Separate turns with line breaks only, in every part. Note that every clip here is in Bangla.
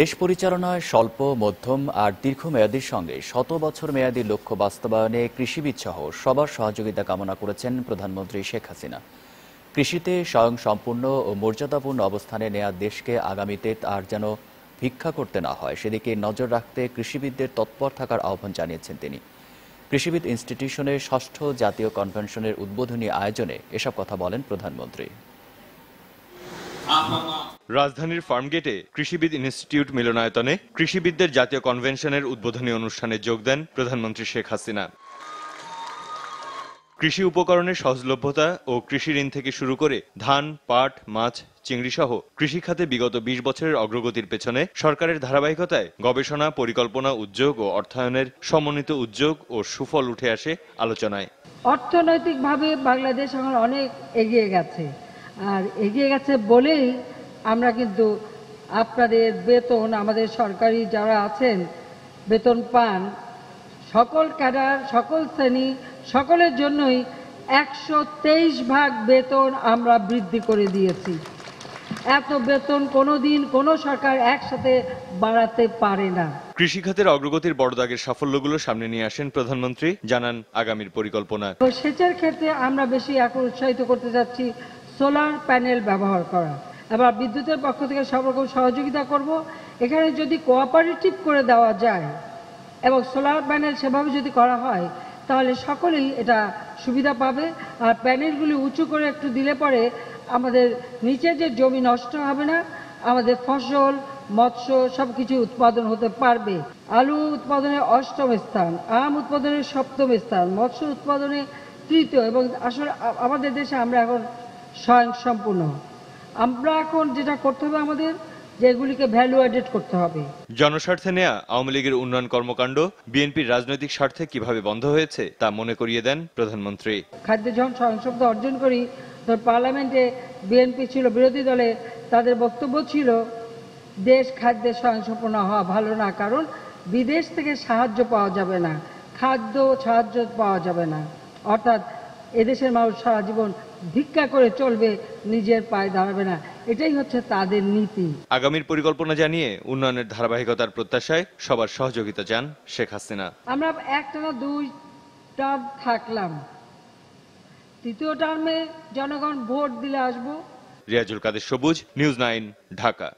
দেশ পরিচালনায় স্বল্প মধ্যম আর দীর্ঘমেয়াদীর সঙ্গে শত বছর মেয়াদী লক্ষ্য বাস্তবায়নে কৃষিবিদ সহ সবার সহযোগিতা কামনা করেছেন প্রধানমন্ত্রী শেখ হাসিনা কৃষিতে স্বয়ং সম্পূর্ণ ও মর্যাদাপূর্ণ অবস্থানে নেয়া দেশকে আগামীতে আর যেন ভিক্ষা করতে না হয় সেদিকে নজর রাখতে কৃষিবিদদের তৎপর থাকার আহ্বান জানিয়েছেন তিনি কৃষিবিদ ইনস্টিটিউশনের ষষ্ঠ জাতীয় কনভেনশনের উদ্বোধনী আয়োজনে এসব কথা বলেন প্রধানমন্ত্রী
রাজধানীর ফার্মগেটে কৃষিবিদ ইনস্টিটিউট মিলনায়তনে কৃষিবিদদের জাতীয় কনভেনশনের উদ্বোধনী অনুষ্ঠানে যোগ দেন প্রধানমন্ত্রী শেখ হাসিনা কৃষি উপকরণের সহজলভ্যতা ও কৃষি ঋণ থেকে শুরু করে ধান পাট মাছ চিংড়ি সহ কৃষি খাতে বিগত ২০ বছরের অগ্রগতির পেছনে সরকারের ধারাবাহিকতায় গবেষণা পরিকল্পনা উদ্যোগ ও অর্থায়নের সমন্বিত উদ্যোগ ও সুফল উঠে আসে আলোচনায়
অর্থনৈতিকভাবে বাংলাদেশ এখন অনেক এগিয়ে গেছে আর এগিয়ে গেছে বলেই আমরা কিন্তু আপনাদের বেতন আমাদের সরকারি যারা আছেন বেতন পান সকল ক্যাডার সকল শ্রেণী সকলের জন্যই একশো ভাগ বেতন আমরা বৃদ্ধি করে দিয়েছি এত বেতন কোনো দিন কোনো সরকার একসাথে বাড়াতে পারে না
কৃষিখাতের অগ্রগতির বড় দাগের সাফল্যগুলো সামনে নিয়ে আসেন প্রধানমন্ত্রী জানান আগামীর পরিকল্পনা
সেচের ক্ষেত্রে আমরা বেশি এখন উৎসাহিত করতে যাচ্ছি সোলার প্যানেল ব্যবহার করা এবার বিদ্যুতের পক্ষ থেকে সব রকম সহযোগিতা করব এখানে যদি কোঅপারেটিভ করে দেওয়া যায় এবং সোলার প্যানেল সেভাবে যদি করা হয় তাহলে সকলেই এটা সুবিধা পাবে আর প্যানেলগুলি উঁচু করে একটু দিলে পরে আমাদের নিচে যে জমি নষ্ট হবে না আমাদের ফসল মৎস্য সব কিছু উৎপাদন হতে পারবে আলু উৎপাদনে অষ্টম স্থান আম উৎপাদনে সপ্তম স্থান মৎস্য উৎপাদনে তৃতীয় এবং আসলে আমাদের দেশে আমরা এখন স্বয়ংসম্পূর্ণ আমরা এখন যেটা করতে হবে আমাদের যেগুলিকে ভ্যালু অ্যাডেড করতে হবে
জনস্বার্থে নেয়া আওয়ামী লীগের উন্নয়ন কর্মকাণ্ড বিএনপির রাজনৈতিক স্বার্থে কিভাবে বন্ধ হয়েছে তা মনে করিয়ে দেন প্রধানমন্ত্রী
খাদ্য যখন স্বয়ংসম্পদ অর্জন করি ধর পার্লামেন্টে বিএনপি ছিল বিরোধী দলে তাদের বক্তব্য ছিল দেশ খাদ্যে স্বয়ংসম্পূর্ণ হওয়া ভালো না কারণ বিদেশ থেকে সাহায্য পাওয়া যাবে না খাদ্য সাহায্য পাওয়া যাবে না অর্থাৎ এদেশের মানুষ সারা জীবন ভিক্ষা করে চলবে নিজের পায়ে দাঁড়াবে না এটাই হচ্ছে তাদের নীতি
আগামীর পরিকল্পনা জানিয়ে উন্নয়নের ধারাবাহিকতার প্রত্যাশায় সবার সহযোগিতা চান শেখ হাসিনা
আমরা একটা না দুই টার্ম থাকলাম তৃতীয় টার্মে জনগণ ভোট দিলে আসবো
রিয়াজুল কাদের সবুজ নিউজ নাইন ঢাকা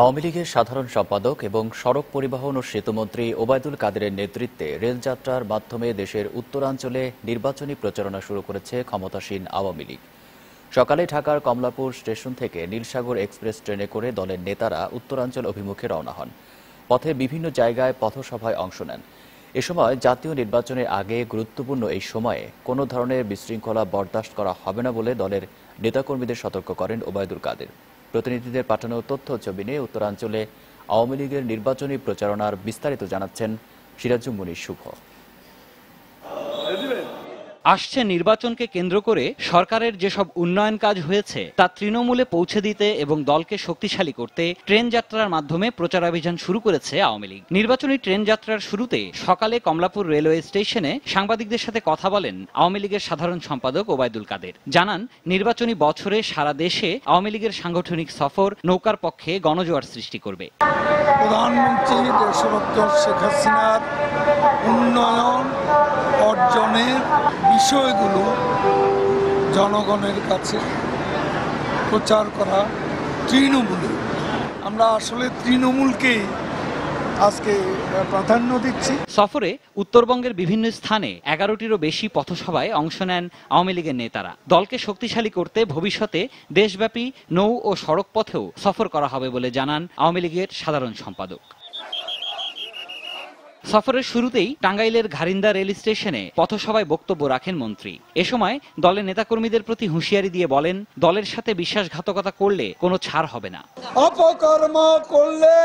আওয়ামী লীগের সাধারণ সম্পাদক এবং সড়ক পরিবহন ও সেতুমন্ত্রী ওবায়দুল কাদেরের নেতৃত্বে রেলযাত্রার মাধ্যমে দেশের উত্তরাঞ্চলে নির্বাচনী প্রচারণা শুরু করেছে ক্ষমতাসীন আওয়ামী লীগ সকালে ঢাকার কমলাপুর স্টেশন থেকে নীলসাগর এক্সপ্রেস ট্রেনে করে দলের নেতারা উত্তরাঞ্চল অভিমুখে রওনা হন পথে বিভিন্ন জায়গায় পথসভায় অংশ নেন এ সময় জাতীয় নির্বাচনের আগে গুরুত্বপূর্ণ এই সময়ে কোনো ধরনের বিশৃঙ্খলা বরদাস্ত করা হবে না বলে দলের নেতাকর্মীদের সতর্ক করেন ওবায়দুল কাদের প্রতিনিধিদের পাঠানো তথ্য ছবি নিয়ে উত্তরাঞ্চলে আওয়ামী লীগের নির্বাচনী প্রচারণার বিস্তারিত জানাচ্ছেন সিরাজুমনি শুভ
আসছে নির্বাচনকে কেন্দ্র করে সরকারের যেসব উন্নয়ন কাজ হয়েছে তা তৃণমূলে পৌঁছে দিতে এবং দলকে শক্তিশালী করতে ট্রেন যাত্রার মাধ্যমে প্রচারাভিযান শুরু করেছে আওয়ামী লীগ নির্বাচনী ট্রেন যাত্রার শুরুতে সকালে কমলাপুর রেলওয়ে স্টেশনে সাংবাদিকদের সাথে কথা বলেন আওয়ামী লীগের সাধারণ সম্পাদক ওবায়দুল কাদের জানান নির্বাচনী বছরে সারা দেশে আওয়ামী লীগের সাংগঠনিক সফর নৌকার পক্ষে গণজোয়ার সৃষ্টি করবে
প্রধানমন্ত্রী শেখ হাসিনার উন্নয়ন অর্জনের বিষয়গুলো
জনগণের কাছে প্রচার করা তৃণমূলে আমরা আসলে তৃণমূলকে আজকে প্রাধান্য দিচ্ছি
সফরে উত্তরবঙ্গের বিভিন্ন স্থানে এগারোটিরও বেশি পথসভায় অংশ নেন আওয়ামী লীগের নেতারা দলকে শক্তিশালী করতে ভবিষ্যতে দেশব্যাপী নৌ ও সড়ক পথেও সফর করা হবে বলে জানান আওয়ামী লীগের সাধারণ সম্পাদক সফরের শুরুতেই টাঙ্গাইলের ঘারিন্দা রেল স্টেশনে পথসভায় বক্তব্য রাখেন মন্ত্রী এ সময় দলের নেতাকর্মীদের প্রতি হুঁশিয়ারি দিয়ে বলেন দলের সাথে বিশ্বাসঘাতকতা করলে কোনো ছাড় হবে না
অপকর্ম করলে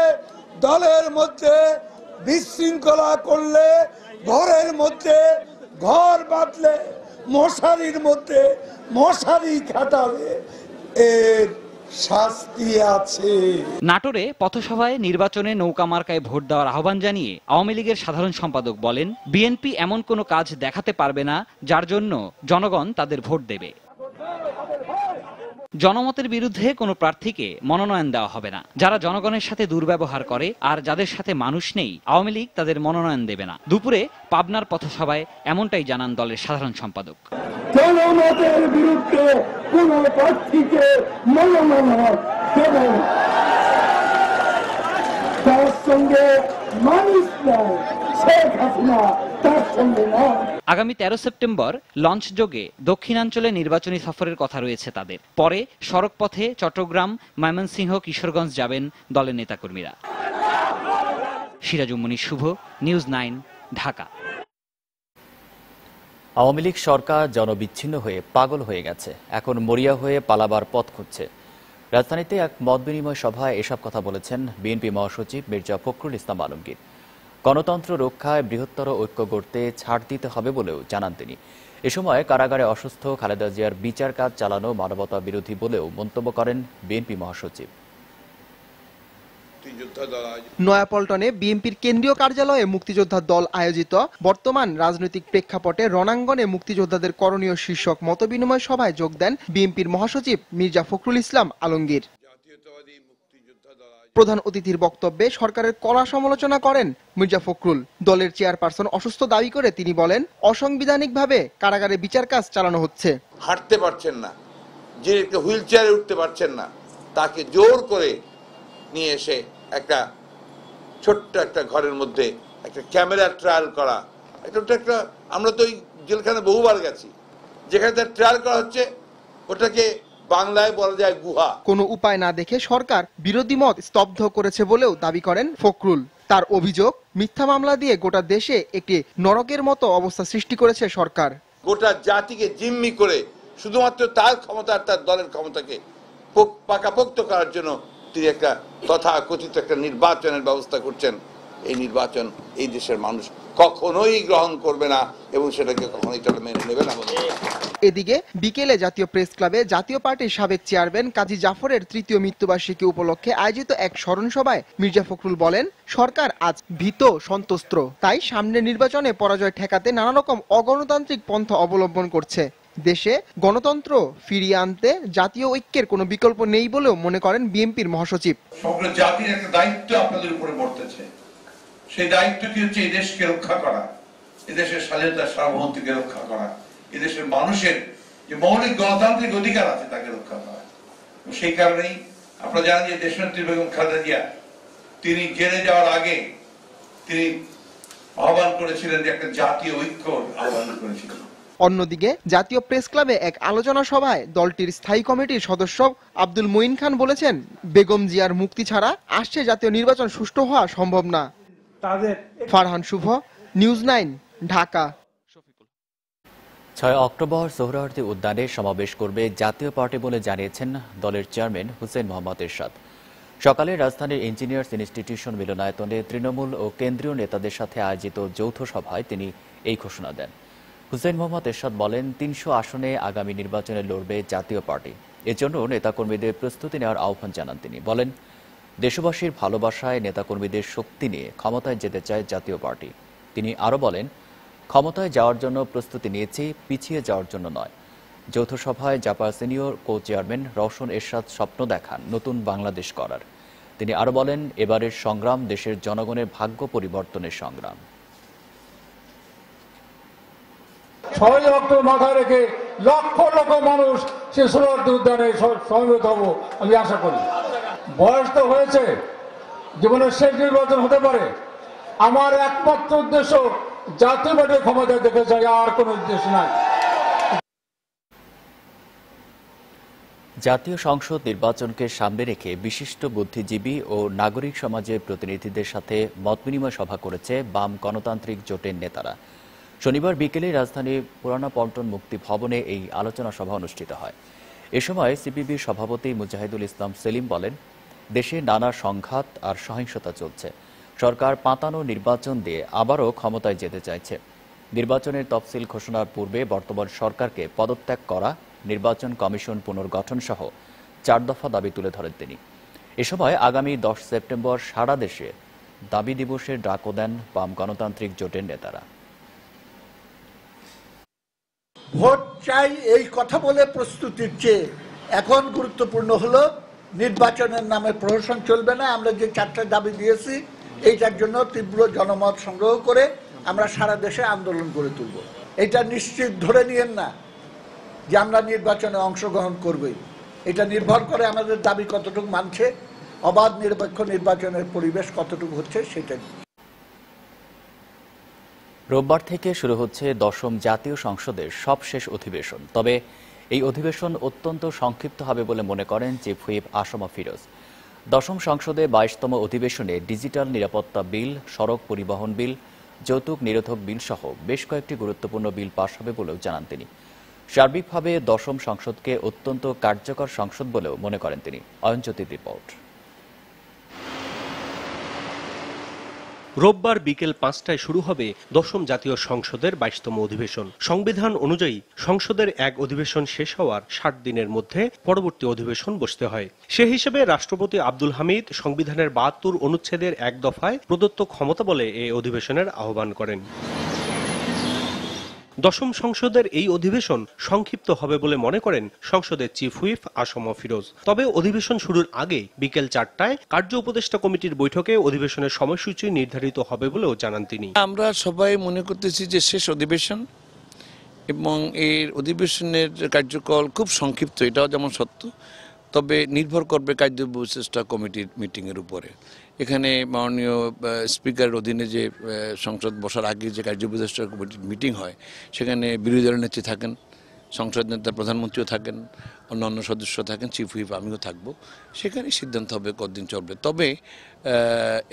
দলের মধ্যে বিশৃঙ্খলা করলে ঘরের মধ্যে ঘর বাঁধলে মশারির মধ্যে মশারি খাটাবে শাস্তি আছে
নাটোরে পথসভায় নির্বাচনে নৌকা মার্কায় ভোট দেওয়ার আহ্বান জানিয়ে আওয়ামী লীগের সাধারণ সম্পাদক বলেন বিএনপি এমন কোনো কাজ দেখাতে পারবে না যার জন্য জনগণ তাদের ভোট দেবে জনমতের বিরুদ্ধে কোনো প্রার্থীকে মনোনয়ন দেওয়া হবে না যারা জনগণের সাথে দুর্ব্যবহার করে আর যাদের সাথে মানুষ নেই আওয়ামী লীগ তাদের মনোনয়ন দেবে না দুপুরে পাবনার পথসভায় এমনটাই জানান দলের সাধারণ সম্পাদক
জনমতের
বিরুদ্ধে প্রার্থীকে মনোনয়ন দেবে
তার সঙ্গে মানুষ নয় শেখ হাসিনা
আগামী ১৩ সেপ্টেম্বর লঞ্চযোগে দক্ষিণাঞ্চলে নির্বাচনী সফরের কথা রয়েছে তাদের পরে সড়কপথে চট্টগ্রাম ময়মনসিংহ কিশোরগঞ্জ যাবেন দলের নেতাকর্মীরা সিরাজুমনি শুভ নিউজ নাইন ঢাকা
আওয়ামী লীগ সরকার জনবিচ্ছিন্ন হয়ে পাগল হয়ে গেছে এখন মরিয়া হয়ে পালাবার পথ খুঁজছে রাজধানীতে এক মত বিনিময় সভায় এসব কথা বলেছেন বিএনপি মহাসচিব মির্জা ফখরুল ইসলাম আলমগীর গণতন্ত্র রক্ষায় বৃহত্তর ঐক্য গড়তে ছাড় দিতে হবে বলেও জানান তিনি এ সময় কারাগারে অসুস্থ খালেদা জিয়ার বিচার কাজ চালানো মানবতা বিরোধী বলেও মন্তব্য করেন বিএনপি মহাসচিব
নয়াপল্টনে বিএনপির কেন্দ্রীয় কার্যালয়ে মুক্তিযোদ্ধা দল আয়োজিত বর্তমান রাজনৈতিক প্রেক্ষাপটে রণাঙ্গনে মুক্তিযোদ্ধাদের করণীয় শীর্ষক মতবিনিময় সভায় যোগ দেন বিএনপির মহাসচিব মির্জা ফখরুল ইসলাম আলমগীর প্রধান অতিথির বক্তব্যে সরকারের কড়া সমালোচনা করেন মির্জা ফখরুল দলের চেয়ারপারসন অসুস্থ দাবি করে তিনি বলেন অসাংবিধানিকভাবে কারাগারে বিচার কাজ চালানো হচ্ছে
হাঁটতে পারছেন না যে হুইল চেয়ারে উঠতে পারছেন না তাকে জোর করে নিয়ে এসে একটা ছোট্ট একটা ঘরের মধ্যে একটা ক্যামেরা ট্রায়াল করা এটা একটা আমরা তো ওই জেলখানে বহুবার গেছি যেখানে তার ট্রায়াল করা হচ্ছে ওটাকে বাংলায় বলা যায় গুহা
কোনো উপায় না দেখে সরকার বিরোধী মত স্তব্ধ করেছে বলেও দাবি করেন ফকরুল তার অভিযোগ মিথ্যা মামলা দিয়ে গোটা দেশে একটি নরকের মতো অবস্থা সৃষ্টি করেছে সরকার
গোটা জাতিকে জিম্মি করে শুধুমাত্র তার ক্ষমতা আর তার দলের ক্ষমতাকে পাকাপোক্ত করার জন্য তিনি একটা তথা কথিত একটা নির্বাচনের ব্যবস্থা করছেন এই নির্বাচন এই দেশের মানুষ কখনোই গ্রহণ করবে না এবং সেটাকে কখনোই তারা মেনে নেবে না
এদিকে বিকেলে জাতীয় প্রেস ক্লাবে জাতীয় পার্টির সাবেক চেয়ারম্যান কাজী জাফরের তৃতীয় মৃত্যুবার্ষিকী উপলক্ষে আয়োজিত এক স্মরণ সভায় মির্জা ফখরুল বলেন সরকার আজ ভীত সন্তস্ত্র তাই সামনের নির্বাচনে পরাজয় ঠেকাতে নানা রকম অগণতান্ত্রিক পন্থা অবলম্বন করছে দেশে গণতন্ত্র ফিরিয়ে আনতে জাতীয় ঐক্যের কোনো বিকল্প নেই বলেও মনে করেন বিএনপির মহাসচিব
সমগ্র জাতির একটা দায়িত্ব আপনাদের উপরে সেই দায়িত্বটি হচ্ছে এই দেশকে রক্ষা করা এদেশের স্বাধীনতা সার্বভৌমত্বকে রক্ষা করা এদেশের মানুষের যে মৌলিক গণতান্ত্রিক অধিকার আছে তাকে রক্ষা করা সেই কারণেই আপনারা জানেন যে দেশনেত্রী বেগম খালেদা জিয়া তিনি জেলে যাওয়ার আগে তিনি আহ্বান করেছিলেন যে একটা জাতীয় ঐক্য আহ্বান করেছিলেন
অন্যদিকে জাতীয় প্রেস ক্লাবে এক আলোচনা সভায় দলটির স্থায়ী কমিটির সদস্য আব্দুল মঈন খান বলেছেন বেগম জিয়ার মুক্তি ছাড়া আসছে জাতীয় নির্বাচন সুষ্ঠু হওয়া সম্ভব না ফারহান শুভ নিউজ নাইন ঢাকা
ছয় অক্টোবর সোহরাওয়ার্দী উদ্যানে সমাবেশ করবে জাতীয় পার্টি বলে জানিয়েছেন দলের চেয়ারম্যান হুসেন মোহাম্মদ এরশাদ সকালে রাজধানীর ইঞ্জিনিয়ার্স ইনস্টিটিউশন মিলনায়তনে তৃণমূল ও কেন্দ্রীয় নেতাদের সাথে আয়োজিত যৌথ সভায় তিনি এই ঘোষণা দেন হুসেন মোহাম্মদ এরশাদ বলেন তিনশো আসনে আগামী নির্বাচনে লড়বে জাতীয় পার্টি এজন্য নেতাকর্মীদের প্রস্তুতি নেওয়ার আহ্বান জানান তিনি বলেন দেশবাসীর ভালোবাসায় নেতাকর্মীদের শক্তি নিয়ে ক্ষমতায় যেতে চায় জাতীয় পার্টি তিনি আরও বলেন ক্ষমতায় যাওয়ার জন্য প্রস্তুতি নিয়েছি পিছিয়ে যাওয়ার জন্য নয় যৌথ সভায় জাপার senior co chairman Rowshan Ershad স্বপ্ন দেখান নতুন বাংলাদেশ করার তিনি আরো বলেন এবারের সংগ্রাম দেশের জনগণের ভাগ্য পরিবর্তনের সংগ্রাম
ছয় লক্ষ মাথা রেখে লক্ষ লক্ষ মানুষ উদ্যানে সমবেত হব আমি আশা করি বয়স তো হয়েছে জীবনের শেষ নির্বাচন হতে পারে আমার একমাত্র উদ্দেশ্য জাতীয়বাদী ক্ষমতা দেখে যায় আর কোন উদ্দেশ্য নাই
জাতীয় সংসদ নির্বাচনকে সামনে রেখে বিশিষ্ট বুদ্ধিজীবী ও নাগরিক সমাজের প্রতিনিধিদের সাথে মত বিনিময় সভা করেছে বাম গণতান্ত্রিক জোটের নেতারা শনিবার বিকেলে রাজধানী পুরানা পল্টন মুক্তি ভবনে এই আলোচনা সভা অনুষ্ঠিত হয় এ সময় সিপিবির সভাপতি মুজাহিদুল ইসলাম সেলিম বলেন দেশে নানা সংঘাত আর সহিংসতা চলছে সরকার পাতানো নির্বাচন দিয়ে আবারও ক্ষমতায় যেতে চাইছে নির্বাচনের তফসিল ঘোষণার পূর্বে বর্তমান সরকারকে পদত্যাগ করা নির্বাচন কমিশন পুনর্গঠন সহ চার দফা দাবি তুলে ধরেন তিনি এ সময় আগামী দশ সেপ্টেম্বর সারা দেশে দাবি দিবসের ডাকও দেন বাম গণতান্ত্রিক জোটের নেতারা
ভোট চাই এই কথা বলে প্রস্তুতির চেয়ে এখন গুরুত্বপূর্ণ হলো নির্বাচনের নামে প্রহসন চলবে না আমরা যে চারটা দাবি দিয়েছি এইটার জন্য তীব্র জনমত সংগ্রহ করে আমরা সারা দেশে আন্দোলন করে তুলব এটা নিশ্চিত ধরে নিয়েন না যে আমরা নির্বাচনে অংশগ্রহণ করবই এটা নির্ভর করে আমাদের দাবি কতটুকু মানছে অবাধ নিরপেক্ষ নির্বাচনের পরিবেশ কতটুকু হচ্ছে সেটা
রোববার থেকে শুরু হচ্ছে দশম জাতীয় সংসদের সবশেষ অধিবেশন তবে এই অধিবেশন অত্যন্ত সংক্ষিপ্ত হবে বলে মনে করেন চিফ হুইপ আসমা ফিরোজ দশম সংসদে বাইশতম অধিবেশনে ডিজিটাল নিরাপত্তা বিল সড়ক পরিবহন বিল যৌতুক নিরোধক বিল সহ বেশ কয়েকটি গুরুত্বপূর্ণ বিল পাশ হবে বলেও জানান তিনি সার্বিকভাবে দশম সংসদকে অত্যন্ত কার্যকর সংসদ বলেও মনে করেন তিনি অয়নজ্যোতির রিপোর্ট
রোববার বিকেল পাঁচটায় শুরু হবে দশম জাতীয় সংসদের বাইশতম অধিবেশন সংবিধান অনুযায়ী সংসদের এক অধিবেশন শেষ হওয়ার ষাট দিনের মধ্যে পরবর্তী অধিবেশন বসতে হয় সে হিসেবে রাষ্ট্রপতি আব্দুল হামিদ সংবিধানের বাহাত্তর অনুচ্ছেদের এক দফায় প্রদত্ত ক্ষমতা বলে এই অধিবেশনের আহ্বান করেন দশম সংসদের এই অধিবেশন সংক্ষিপ্ত হবে বলে মনে করেন সংসদের চিফ হুইফ আসম ফিরোজ তবে অধিবেশন শুরুর আগে বিকেল চারটায় কার্য উপদেষ্টা কমিটির বৈঠকে অধিবেশনের সময়সূচি নির্ধারিত হবে বলেও জানান তিনি
আমরা সবাই মনে করতেছি যে শেষ অধিবেশন এবং এর অধিবেশনের কার্যকল খুব সংক্ষিপ্ত এটাও যেমন সত্য তবে নির্ভর করবে কার্য কমিটির মিটিংয়ের উপরে এখানে মাননীয় স্পিকারের অধীনে যে সংসদ বসার আগে যে কার্য মিটিং হয় সেখানে বিরোধী দলের নেত্রী থাকেন সংসদ নেতা প্রধানমন্ত্রীও থাকেন অন্যান্য সদস্য থাকেন চিফ হুইপ আমিও থাকব সেখানে সিদ্ধান্ত হবে কতদিন চলবে তবে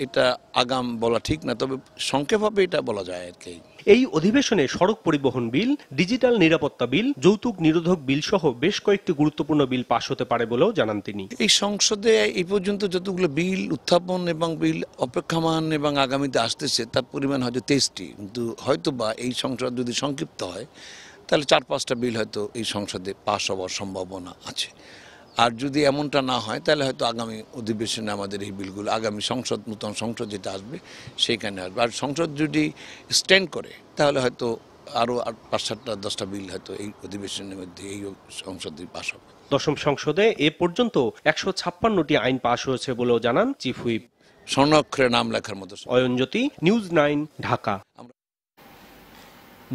এটা আগাম বলা ঠিক না তবে সংক্ষেপভাবে এটা বলা যায় আর
কি এই অধিবেশনে সড়ক পরিবহন বিল ডিজিটাল নিরাপত্তা বিল যৌতুক নিরোধক বিল সহ বেশ কয়েকটি গুরুত্বপূর্ণ বিল পাশ হতে পারে বলেও জানান তিনি এই সংসদে এই পর্যন্ত যতগুলো
বিল উত্থাপন এবং বিল অপেক্ষামান এবং আগামীতে আসতেছে তার পরিমাণ হয়তো তেইশটি কিন্তু হয়তো বা এই সংসদ যদি সংক্ষিপ্ত হয় তাহলে চার পাঁচটা বিল হয়তো এই সংসদে পাশ হওয়ার সম্ভাবনা আছে আর যদি এমনটা না হয় তাহলে হয়তো আগামী অধিবেশনে আমাদের এই বিলগুলো আগামী সংসদ নূতন সংসদ যেটা আসবে সেইখানে আসবে আর সংসদ যদি স্ট্যান্ড করে তাহলে হয়তো আরও পাঁচ সাতটা দশটা বিল হয়তো এই অধিবেশনের মধ্যে এই
সংসদে পাশ হবে দশম সংসদে এ পর্যন্ত একশো ছাপ্পান্নটি আইন পাশ হয়েছে বলেও জানান চিফ হুইপ স্বর্ণাক্ষরে নাম লেখার মতো অয়নজ্যোতি নিউজ নাইন ঢাকা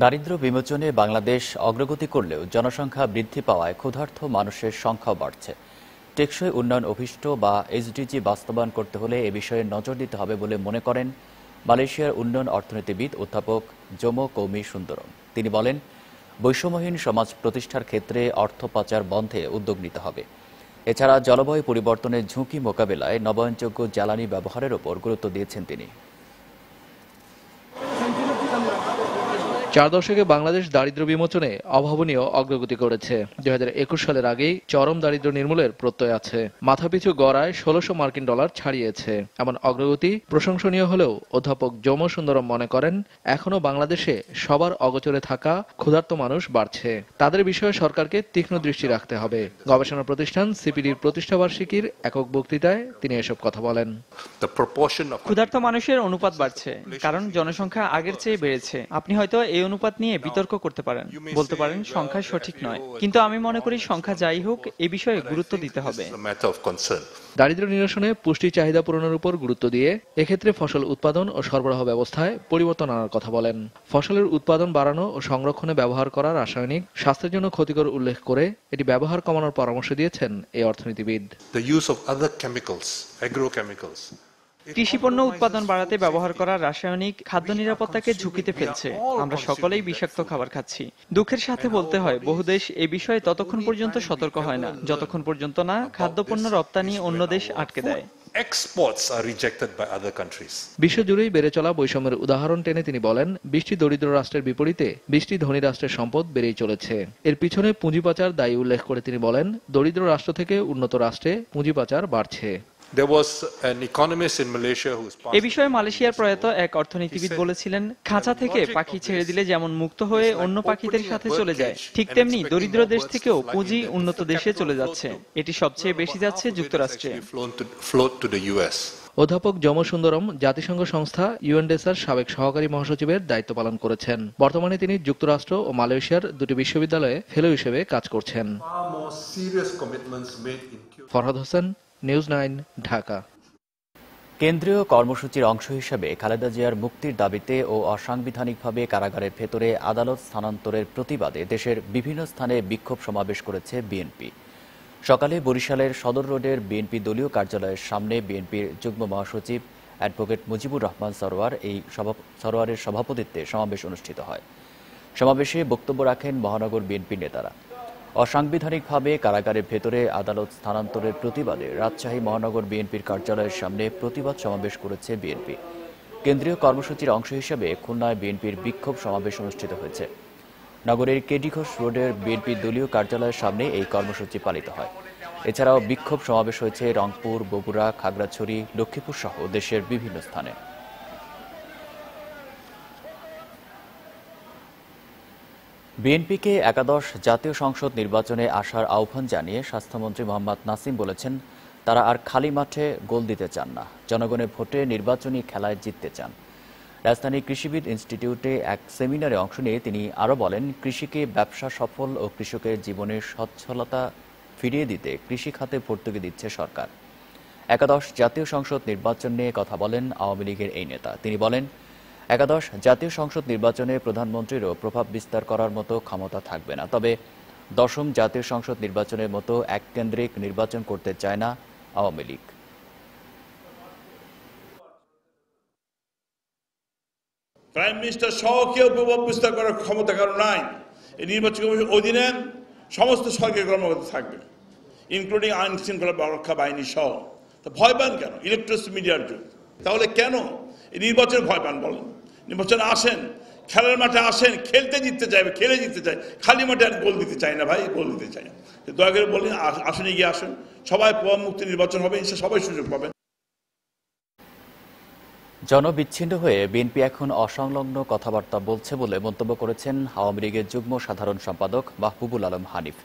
দারিদ্র বিমোচনে বাংলাদেশ অগ্রগতি করলেও জনসংখ্যা বৃদ্ধি পাওয়ায় ক্ষুধার্থ মানুষের সংখ্যা বাড়ছে টেকসই উন্নয়ন অভিষ্ট বা এসডিজি বাস্তবায়ন করতে হলে এ বিষয়ে নজর দিতে হবে বলে মনে করেন মালয়েশিয়ার উন্নয়ন অর্থনীতিবিদ অধ্যাপক জোমো কৌমি সুন্দরম তিনি বলেন বৈষম্যহীন সমাজ প্রতিষ্ঠার ক্ষেত্রে অর্থ পাচার বন্ধে উদ্যোগ নিতে হবে এছাড়া জলবায়ু পরিবর্তনের ঝুঁকি মোকাবেলায় নবায়নযোগ্য
জ্বালানি ব্যবহারের ওপর গুরুত্ব দিয়েছেন তিনি চার দশকে বাংলাদেশ দারিদ্র বিমোচনে অভাবনীয় অগ্রগতি করেছে দু সালের আগেই চরম দারিদ্র নির্মূলের প্রত্যয় আছে মাথাপিছু গড়ায় ষোলোশো মার্কিন ডলার ছাড়িয়েছে এমন অগ্রগতি প্রশংসনীয় হলেও অধ্যাপক যম সুন্দরম মনে করেন এখনও বাংলাদেশে সবার অগচরে থাকা ক্ষুধার্ত মানুষ বাড়ছে তাদের বিষয়ে সরকারকে তীক্ষ্ণ দৃষ্টি রাখতে হবে গবেষণা প্রতিষ্ঠান সিপিডির প্রতিষ্ঠাবার্ষিকীর একক বক্তৃতায় তিনি এসব কথা বলেন
ক্ষুধার্ত মানুষের অনুপাত বাড়ছে কারণ জনসংখ্যা আগের চেয়ে বেড়েছে আপনি হয়তো এই এই অনুপাত নিয়ে বিতর্ক করতে পারেন বলতে পারেন সংখ্যা সঠিক নয় কিন্তু আমি মনে করি সংখ্যা যাই হোক এ বিষয়ে গুরুত্ব দিতে হবে
দারিদ্র নিরসনে পুষ্টি চাহিদা পূরণের উপর গুরুত্ব দিয়ে এক্ষেত্রে ফসল উৎপাদন ও সরবরাহ ব্যবস্থায় পরিবর্তন আনার কথা বলেন ফসলের উৎপাদন বাড়ানো ও সংরক্ষণে ব্যবহার করা রাসায়নিক স্বাস্থ্যের জন্য ক্ষতিকর উল্লেখ করে এটি ব্যবহার কমানোর পরামর্শ দিয়েছেন এই অর্থনীতিবিদ
কৃষিপণ্য উৎপাদন বাড়াতে ব্যবহার করা রাসায়নিক খাদ্য নিরাপত্তাকে ঝুঁকিতে ফেলছে আমরা সকলেই বিষাক্ত খাবার খাচ্ছি দুঃখের সাথে বলতে হয় বহু দেশ এ বিষয়ে ততক্ষণ পর্যন্ত সতর্ক হয় না যতক্ষণ পর্যন্ত না খাদ্যপণ্য রপ্তানি অন্য দেশ আটকে দেয়
exports are rejected by other countries.
বিশ্বজুড়েই বেড়ে চলা বৈষম্যের উদাহরণ টেনে তিনি বলেন বৃষ্টি দরিদ্র রাষ্ট্রের বিপরীতে বৃষ্টি ধনী রাষ্ট্রের সম্পদ বেড়েই চলেছে এর পিছনে পুঁজি পাচার দায়ী উল্লেখ করে তিনি বলেন দরিদ্র রাষ্ট্র থেকে উন্নত রাষ্ট্রে পুঁজি পাচার বাড়ছে
এ
বিষয়ে মালয়েশিয়ার প্রয়াত এক অর্থনীতিবিদ বলেছিলেন খাঁচা থেকে পাখি ছেড়ে দিলে যেমন মুক্ত হয়ে অন্য পাখিদের সাথে চলে যায় ঠিক তেমনি দরিদ্র দেশ থেকেও পুঁজি উন্নত দেশে চলে যাচ্ছে এটি সবচেয়ে বেশি যাচ্ছে যুক্তরাষ্ট্রে
অধ্যাপক যমসুন্দরম জাতিসংঘ সংস্থা ইউএনডেসার সাবেক সহকারী মহাসচিবের দায়িত্ব পালন করেছেন বর্তমানে তিনি যুক্তরাষ্ট্র ও মালয়েশিয়ার দুটি বিশ্ববিদ্যালয়ে ফেলো হিসেবে কাজ করছেন ফরহাদ হোসেন নিউজ নাইন ঢাকা
কেন্দ্রীয় কর্মসূচির অংশ হিসেবে খালেদা জিয়ার মুক্তির দাবিতে ও অসাংবিধানিকভাবে কারাগারের ভেতরে আদালত স্থানান্তরের প্রতিবাদে দেশের বিভিন্ন স্থানে বিক্ষোভ সমাবেশ করেছে বিএনপি সকালে বরিশালের সদর রোডের বিএনপি দলীয় কার্যালয়ের সামনে বিএনপির যুগ্ম মহাসচিব অ্যাডভোকেট মুজিবুর রহমান সরোয়ার এই সরোয়ারের সভাপতিত্বে সমাবেশ অনুষ্ঠিত হয় সমাবেশে বক্তব্য রাখেন মহানগর বিএনপি নেতারা অসাংবিধানিকভাবে কারাগারের ভেতরে আদালত স্থানান্তরের প্রতিবাদে রাজশাহী মহানগর বিএনপির কার্যালয়ের সামনে প্রতিবাদ সমাবেশ করেছে বিএনপি কেন্দ্রীয় কর্মসূচির অংশ হিসেবে খুলনায় বিএনপির বিক্ষোভ সমাবেশ অনুষ্ঠিত হয়েছে নগরের কেডি ঘোষ রোডের বিএনপি দলীয় কার্যালয়ের সামনে এই কর্মসূচি পালিত হয় এছাড়াও বিক্ষোভ সমাবেশ হয়েছে রংপুর বগুড়া খাগড়াছড়ি লক্ষ্মীপুর সহ দেশের বিভিন্ন স্থানে বিএনপিকে একাদশ জাতীয় সংসদ নির্বাচনে আসার আহ্বান জানিয়ে স্বাস্থ্যমন্ত্রী মোহাম্মদ নাসিম বলেছেন তারা আর খালি মাঠে গোল দিতে চান না জনগণের ভোটে নির্বাচনী খেলায় জিততে চান রাজধানী কৃষিবিদ ইনস্টিটিউটে এক সেমিনারে অংশ নিয়ে তিনি আরও বলেন কৃষিকে ব্যবসা সফল ও কৃষকের জীবনের সচ্ছলতা ফিরিয়ে দিতে কৃষি খাতে ভর্তুকি দিচ্ছে সরকার একাদশ জাতীয় সংসদ নির্বাচন নিয়ে কথা বলেন আওয়ামী লীগের এই নেতা তিনি বলেন একাদশ জাতীয় সংসদ নির্বাচনে প্রধানমন্ত্রীরও প্রভাব বিস্তার করার মতো ক্ষমতা থাকবে না তবে দশম জাতীয় সংসদ নির্বাচনের মতো এককেন্দ্রিক নির্বাচন করতে চায় না আওয়ামী লীগ
প্রাইম মিনিস্টার স্বকীয় প্রভাব বিস্তার করার ক্ষমতা কারো নাই এই নির্বাচন কমিশন অধীনে সমস্ত সরকারি কর্মকর্তা থাকবে ইনক্লুডিং আইন শৃঙ্খলা রক্ষা বাহিনী সহ ভয় পান কেন ইলেকট্রনিক্স মিডিয়ার জন্য তাহলে কেন এই নির্বাচনে ভয় পান বলেন বলছেন আসেন খেলার মাঠে আসেন খেলতে জিততে চাইবে খেলে জিততে চাই খালি মাঠে আর গোল দিতে চাই না ভাই গোল দিতে চাই না দয়া করে বলি আসুন গিয়ে আসুন সবাই মুক্তি নির্বাচন হবে এসে সবাই সুযোগ পাবেন
জনবিচ্ছিন্ন হয়ে বিএনপি এখন অসংলগ্ন কথাবার্তা বলছে বলে মন্তব্য করেছেন আওয়ামী লীগের যুগ্ম সাধারণ সম্পাদক মাহবুবুল আলম হানিফ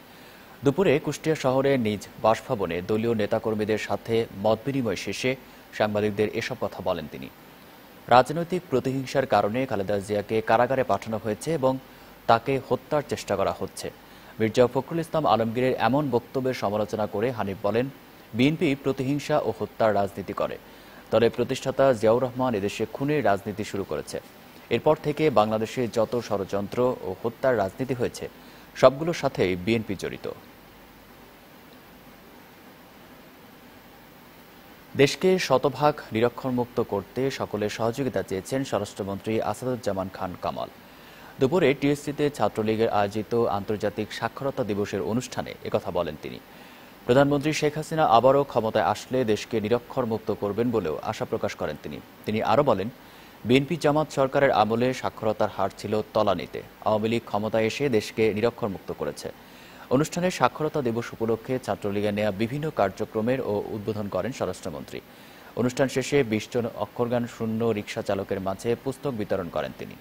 দুপুরে কুষ্টিয়া শহরে নিজ বাসভবনে দলীয় নেতাকর্মীদের সাথে মতবিনিময় শেষে সাংবাদিকদের এসব কথা বলেন তিনি রাজনৈতিক প্রতিহিংসার কারণে খালেদা জিয়াকে কারাগারে পাঠানো হয়েছে এবং তাকে হত্যার চেষ্টা করা হচ্ছে মির্জা ফখরুল ইসলাম আলমগীরের এমন বক্তব্যের সমালোচনা করে হানিফ বলেন বিএনপি প্রতিহিংসা ও হত্যার রাজনীতি করে দলের প্রতিষ্ঠাতা জিয়াউর রহমান এদেশে খুনের রাজনীতি শুরু করেছে এরপর থেকে বাংলাদেশে যত ষড়যন্ত্র ও হত্যার রাজনীতি হয়েছে সবগুলোর সাথেই বিএনপি জড়িত দেশকে শতভাগ নিরক্ষরমুক্ত করতে সকলের সহযোগিতা চেয়েছেন স্বরাষ্ট্রমন্ত্রী আসাদুজ্জামান খান কামাল দুপুরে টিএসসিতে ছাত্রলীগের আয়োজিত আন্তর্জাতিক সাক্ষরতা দিবসের অনুষ্ঠানে একথা বলেন তিনি প্রধানমন্ত্রী শেখ হাসিনা আবারও ক্ষমতায় আসলে দেশকে নিরক্ষরমুক্ত করবেন বলেও আশা প্রকাশ করেন তিনি তিনি আরও বলেন বিএনপি জামাত সরকারের আমলে সাক্ষরতার হার ছিল তলানিতে আওয়ামী লীগ ক্ষমতায় এসে দেশকে নিরক্ষরমুক্ত করেছে অনুষ্ঠানে সাক্ষরতা দিবস উপলক্ষে ছাত্রলীগের নেয়া বিভিন্ন কার্যক্রমের ও উদ্বোধন করেন স্বরাষ্ট্রমন্ত্রী অনুষ্ঠান শেষে বিশ জন অক্ষরগান শূন্য রিক্সা চালকের মাঝে পুস্তক বিতরণ করেন তিনি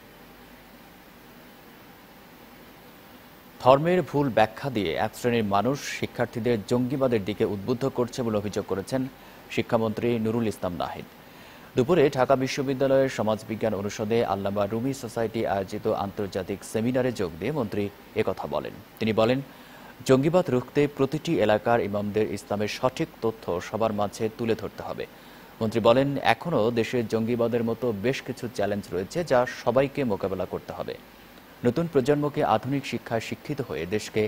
ধর্মের ভুল ব্যাখ্যা দিয়ে এক শ্রেণীর মানুষ শিক্ষার্থীদের জঙ্গিবাদের দিকে উদ্বুদ্ধ করছে বলে অভিযোগ করেছেন শিক্ষামন্ত্রী নুরুল ইসলাম নাহিদ দুপুরে ঢাকা বিশ্ববিদ্যালয়ের সমাজবিজ্ঞান অনুষদে আল্লামা রুমি সোসাইটি আয়োজিত আন্তর্জাতিক সেমিনারে যোগ দিয়ে মন্ত্রী একথা বলেন তিনি বলেন জঙ্গিবাদ রুখতে প্রতিটি এলাকার ইমামদের ইসলামের সঠিক তথ্য সবার মাঝে তুলে ধরতে হবে মন্ত্রী বলেন এখনও দেশে জঙ্গিবাদের মতো বেশ কিছু চ্যালেঞ্জ রয়েছে যা সবাইকে মোকাবেলা করতে হবে নতুন প্রজন্মকে আধুনিক শিক্ষায় শিক্ষিত হয়ে দেশকে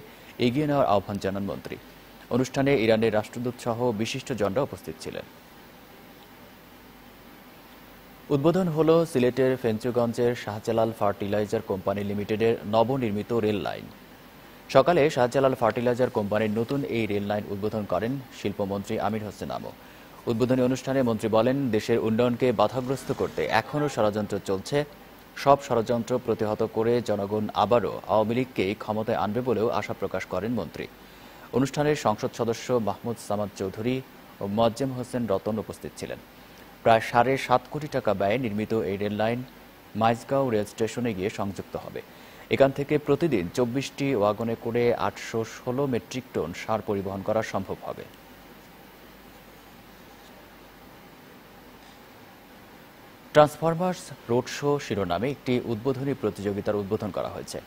এগিয়ে নেওয়ার আহ্বান জানান মন্ত্রী অনুষ্ঠানে ইরানের রাষ্ট্রদূত সহ বিশিষ্ট জনরা উপস্থিত ছিলেন উদ্বোধন হল সিলেটের ফেঞ্চুগঞ্জের শাহজালাল ফার্টিলাইজার কোম্পানি লিমিটেডের নবনির্মিত রেল লাইন সকালে শাহজালাল ফার্টিলাইজার কোম্পানির নতুন এই রেল লাইন উদ্বোধন করেন শিল্পমন্ত্রী আমির হোসেন আমো উদ্বোধনী অনুষ্ঠানে মন্ত্রী বলেন দেশের উন্নয়নকে বাধাগ্রস্ত করতে এখনও ষড়যন্ত্র চলছে সব ষড়যন্ত্র প্রতিহত করে জনগণ আবারও আওয়ামী লীগকেই ক্ষমতায় আনবে বলেও আশা প্রকাশ করেন মন্ত্রী অনুষ্ঠানে সংসদ সদস্য মাহমুদ সামাদ চৌধুরী ও মজ্জেম হোসেন রতন উপস্থিত ছিলেন প্রায় সাড়ে সাত কোটি টাকা ব্যয়ে নির্মিত এই রেললাইন মাইজগাঁও রেল স্টেশনে গিয়ে সংযুক্ত হবে এখান থেকে প্রতিদিন চব্বিশটি ওয়াগনে করে আটশো ষোলো মেট্রিক টন সার পরিবহন করা সম্ভব হবে ট্রান্সফরমার্স রোড শো শিরোনামে একটি উদ্বোধনী প্রতিযোগিতার উদ্বোধন করা হয়েছে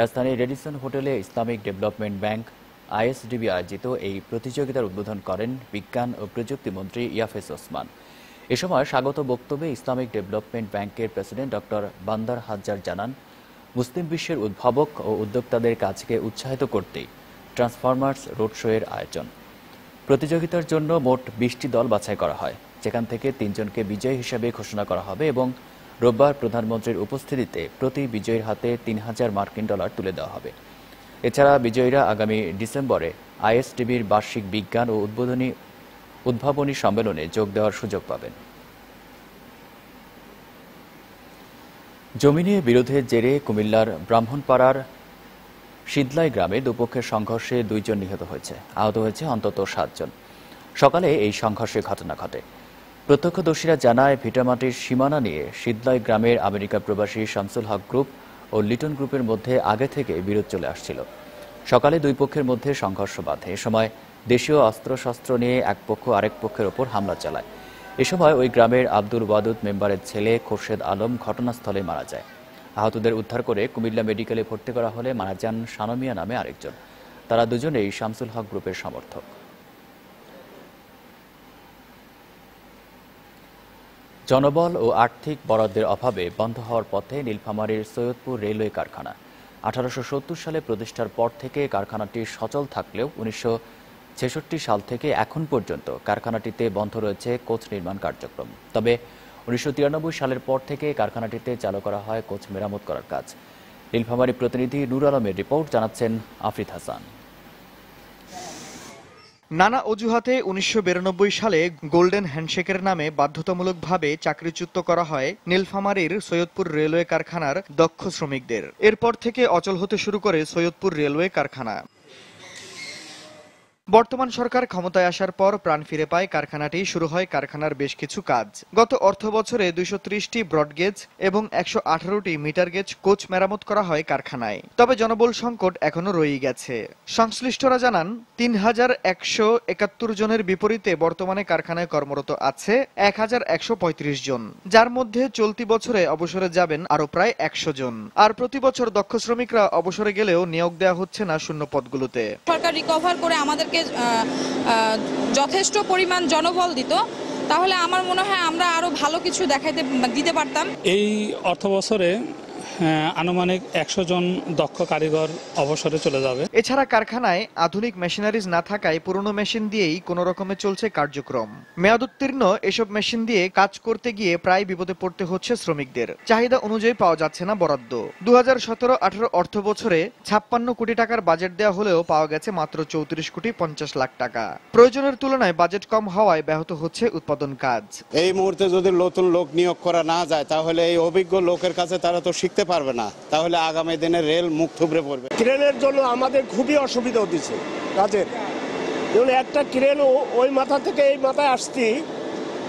রাজধানীর রেডিসন হোটেলে ইসলামিক ডেভেলপমেন্ট ব্যাংক আইএসডিবি আয়োজিত এই প্রতিযোগিতার উদ্বোধন করেন বিজ্ঞান ও প্রযুক্তি মন্ত্রী ইয়াফেজ ওসমান এ সময় স্বাগত বক্তব্যে ইসলামিক ডেভেলপমেন্ট ব্যাংকের প্রেসিডেন্ট ডক্টর বান্দার হাজার জানান মুসলিম বিশ্বের উদ্ভাবক ও উদ্যোক্তাদের কাজকে উৎসাহিত করতেই ট্রান্সফরমার্স রোড শো এর আয়োজন প্রতিযোগিতার জন্য মোট বিশটি দল বাছাই করা হয় যেখান থেকে তিনজনকে বিজয়ী হিসাবে ঘোষণা করা হবে এবং রোববার প্রধানমন্ত্রীর উপস্থিতিতে প্রতি বিজয়ীর হাতে তিন হাজার মার্কিন ডলার তুলে দেওয়া হবে এছাড়া বিজয়ীরা আগামী ডিসেম্বরে আইএসটিবির বার্ষিক বিজ্ঞান ও উদ্বোধনী উদ্ভাবনী সম্মেলনে যোগ দেওয়ার সুযোগ পাবেন জমি নিয়ে বিরোধের জেরে কুমিল্লার ব্রাহ্মণপাড়ার শিদলাই গ্রামে দুপক্ষের সংঘর্ষে দুইজন নিহত হয়েছে আহত হয়েছে অন্তত সাতজন সকালে এই সংঘর্ষের ঘটনা ঘটে প্রত্যক্ষদর্শীরা জানায় ভিটামাটির সীমানা নিয়ে শিদলাই গ্রামের আমেরিকা প্রবাসী শামসুল হক গ্রুপ ও লিটন গ্রুপের মধ্যে আগে থেকে বিরোধ চলে আসছিল সকালে দুই পক্ষের মধ্যে সংঘর্ষ বাধে এ সময় দেশীয় অস্ত্রশস্ত্র নিয়ে এক পক্ষ আরেক পক্ষের ওপর হামলা চালায় এ সময় ওই গ্রামের আব্দুল ওয়াদুদ মেম্বারের ছেলে খোরশেদ আলম ঘটনাস্থলে মারা যায় আহতদের উদ্ধার করে কুমিল্লা মেডিকেলে ভর্তি করা হলে মারা যান সানমিয়া নামে আরেকজন তারা দুজনেই শামসুল হক গ্রুপের সমর্থক জনবল ও আর্থিক বরাদ্দের অভাবে বন্ধ হওয়ার পথে নীলফামারীর সৈয়দপুর রেলওয়ে কারখানা আঠারোশো সালে প্রতিষ্ঠার পর থেকে কারখানাটি সচল থাকলেও উনিশশো ছেষট্টি সাল থেকে এখন পর্যন্ত কারখানাটিতে বন্ধ রয়েছে কোচ নির্মাণ কার্যক্রম তবে উনিশশো সালের পর থেকে কারখানাটিতে চালু করা হয় কোচ মেরামত করার কাজ নীলফামারী প্রতিনিধি নুর আলমের রিপোর্ট জানাচ্ছেন আফরিদ হাসান
নানা অজুহাতে উনিশশো সালে গোল্ডেন হ্যান্ডশেকের নামে বাধ্যতামূলকভাবে চাকরিচ্যুত করা হয় নীলফামারীর সৈয়দপুর রেলওয়ে কারখানার দক্ষ শ্রমিকদের এরপর থেকে অচল হতে শুরু করে সৈয়দপুর রেলওয়ে কারখানা বর্তমান সরকার ক্ষমতায় আসার পর প্রাণ ফিরে পায় কারখানাটি শুরু হয় কারখানার বেশ কিছু কাজ গত অর্থ বছরে দুইশো ত্রিশটি ব্রডগেজ এবং একশো আঠারোটি মিটার গেজ কোচ মেরামত করা হয় কারখানায় তবে জনবল সংকট এখনো রয়ে গেছে সংশ্লিষ্টরা জানান তিন হাজার একশো একাত্তর জনের বিপরীতে বর্তমানে কারখানায় কর্মরত আছে এক হাজার একশো পঁয়ত্রিশ জন যার মধ্যে চলতি বছরে অবসরে যাবেন আরো প্রায় একশো জন আর প্রতি বছর দক্ষ শ্রমিকরা অবসরে গেলেও নিয়োগ দেওয়া হচ্ছে না শূন্য পদগুলোতে
সরকার রিকভার করে আমাদেরকে আমাদেরকে যথেষ্ট পরিমাণ জনবল দিত তাহলে আমার মনে
হয় আমরা আরও ভালো কিছু দেখাইতে দিতে পারতাম
এই অর্থ বছরে আনুমানিক একশো জন দক্ষ কারিগর অবসরে চলে যাবে
এছাড়া কারখানায় আধুনিক মেশিনারিজ না থাকায় পুরনো মেশিন দিয়েই কোন রকমে চলছে কার্যক্রম মেয়াদ উত্তীর্ণ এসব মেশিন দিয়ে কাজ করতে গিয়ে প্রায় বিপদে পড়তে হচ্ছে শ্রমিকদের চাহিদা অনুযায়ী পাওয়া যাচ্ছে না বরাদ্দ দু হাজার সতেরো আঠারো অর্থ বছরে ছাপ্পান্ন কোটি টাকার বাজেট দেওয়া হলেও পাওয়া গেছে মাত্র চৌত্রিশ কোটি পঞ্চাশ লাখ টাকা প্রয়োজনের তুলনায় বাজেট কম হওয়ায় ব্যাহত হচ্ছে উৎপাদন কাজ
এই মুহূর্তে যদি নতুন লোক নিয়োগ করা না যায় তাহলে এই অভিজ্ঞ লোকের কাছে তারা তো শিখতে পারবে না তাহলে আগামী দিনে রেল মুখ থুবড়ে পড়বে ট্রেনের জন্য আমাদের খুবই অসুবিধা হচ্ছে রাজের যেমন একটা ট্রেন ওই মাথা থেকে এই মাথায় আসতে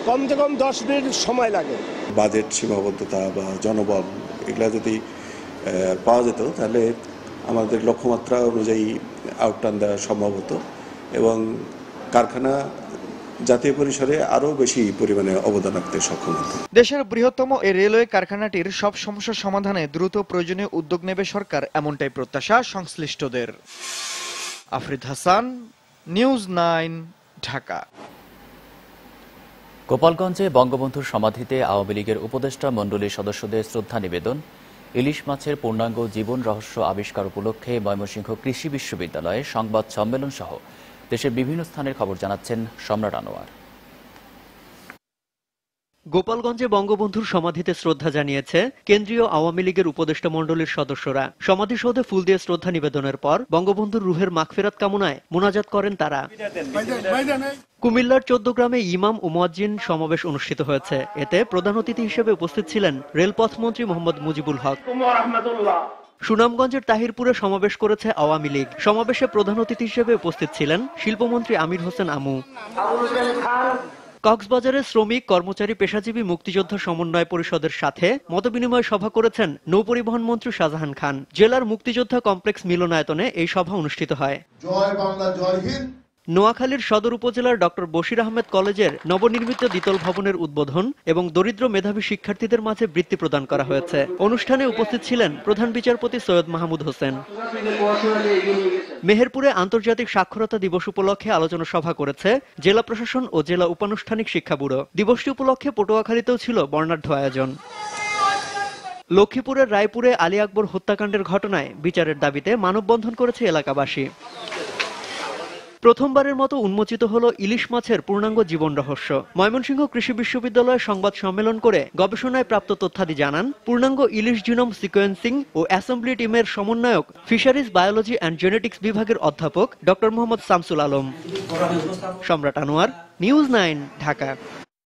কমসে কম দশ মিনিট সময় লাগে
বাজেট সীমাবদ্ধতা বা জনবল এগুলা যদি পাওয়া যেত তাহলে আমাদের লক্ষ্যমাত্রা অনুযায়ী আউটটান দেওয়া সম্ভব হতো এবং কারখানা জাতীয় পরিসরে আরো বেশি পরিমাণে অবদান রাখতে সক্ষম হতো
দেশের বৃহত্তম এই রেলওয়ে কারখানাটির সব সমস্যা সমাধানে দ্রুত প্রয়োজনীয় উদ্যোগ নেবে সরকার এমনটাই প্রত্যাশা সংশ্লিষ্টদের আফরিদ হাসান নিউজ নাইন ঢাকা গোপালগঞ্জে
বঙ্গবন্ধুর সমাধিতে আওয়ামী লীগের উপদেষ্টা মণ্ডলীর সদস্যদের শ্রদ্ধা নিবেদন ইলিশ মাছের পূর্ণাঙ্গ জীবন রহস্য আবিষ্কার উপলক্ষে ময়মনসিংহ কৃষি বিশ্ববিদ্যালয়ে সংবাদ সম্মেলন সহ
দেশের বিভিন্ন স্থানের খবর জানাচ্ছেন সম্রাট আনোয়ার গোপালগঞ্জে বঙ্গবন্ধুর সমাধিতে শ্রদ্ধা জানিয়েছে কেন্দ্রীয় আওয়ামী লীগের উপদেষ্টা মণ্ডলীর সদস্যরা সমাধিসৌধে ফুল দিয়ে শ্রদ্ধা নিবেদনের পর বঙ্গবন্ধুর রুহের মাখফেরাত কামনায় মোনাজাত করেন তারা কুমিল্লার চোদ্দ গ্রামে ইমাম উমাজ্জিন সমাবেশ অনুষ্ঠিত হয়েছে এতে প্রধান অতিথি হিসেবে উপস্থিত ছিলেন রেলপথ মন্ত্রী মোহাম্মদ মুজিবুল হক সুনামগঞ্জের তাহিরপুরে সমাবেশ করেছে আওয়ামী লীগ সমাবেশে প্রধান অতিথি হিসেবে উপস্থিত ছিলেন শিল্পমন্ত্রী আমির হোসেন আমু কক্সবাজারে শ্রমিক কর্মচারী পেশাজীবী মুক্তিযোদ্ধা সমন্বয় পরিষদের সাথে মতবিনিময় সভা করেছেন নৌপরিবহন মন্ত্রী শাহজাহান খান জেলার মুক্তিযোদ্ধা কমপ্লেক্স মিলনায়তনে এই সভা অনুষ্ঠিত হয়
জয় বাংলা জয় হিন্দ
নোয়াখালীর সদর উপজেলার ডক্টর বশির আহমেদ কলেজের নবনির্মিত দ্বিতল ভবনের উদ্বোধন এবং দরিদ্র মেধাবী শিক্ষার্থীদের মাঝে বৃত্তি প্রদান করা হয়েছে অনুষ্ঠানে উপস্থিত ছিলেন প্রধান বিচারপতি সৈয়দ মাহমুদ হোসেন মেহেরপুরে আন্তর্জাতিক সাক্ষরতা দিবস উপলক্ষে আলোচনা সভা করেছে জেলা প্রশাসন ও জেলা উপানুষ্ঠানিক শিক্ষা ব্যুরো দিবসটি উপলক্ষে পটুয়াখালীতেও ছিল বর্ণাঢ্য আয়োজন লক্ষ্মীপুরের রায়পুরে আলী আকবর হত্যাকাণ্ডের ঘটনায় বিচারের দাবিতে মানববন্ধন করেছে এলাকাবাসী প্রথমবারের মতো উন্মোচিত হলো ইলিশ মাছের পূর্ণাঙ্গ জীবন রহস্য ময়মনসিংহ কৃষি বিশ্ববিদ্যালয়ের সংবাদ সম্মেলন করে গবেষণায় প্রাপ্ত তথ্যাদি জানান পূর্ণাঙ্গ ইলিশ জিনোম সিকোয়েন্সিং ও অ্যাসেম্বলি টিমের সমন্বয়ক ফিশারিজ বায়োলজি অ্যান্ড জেনেটিক্স বিভাগের অধ্যাপক ডক্টর মোহাম্মদ শামসুল আলম সম্রাট আনোয়ার নিউজ নাইন ঢাকা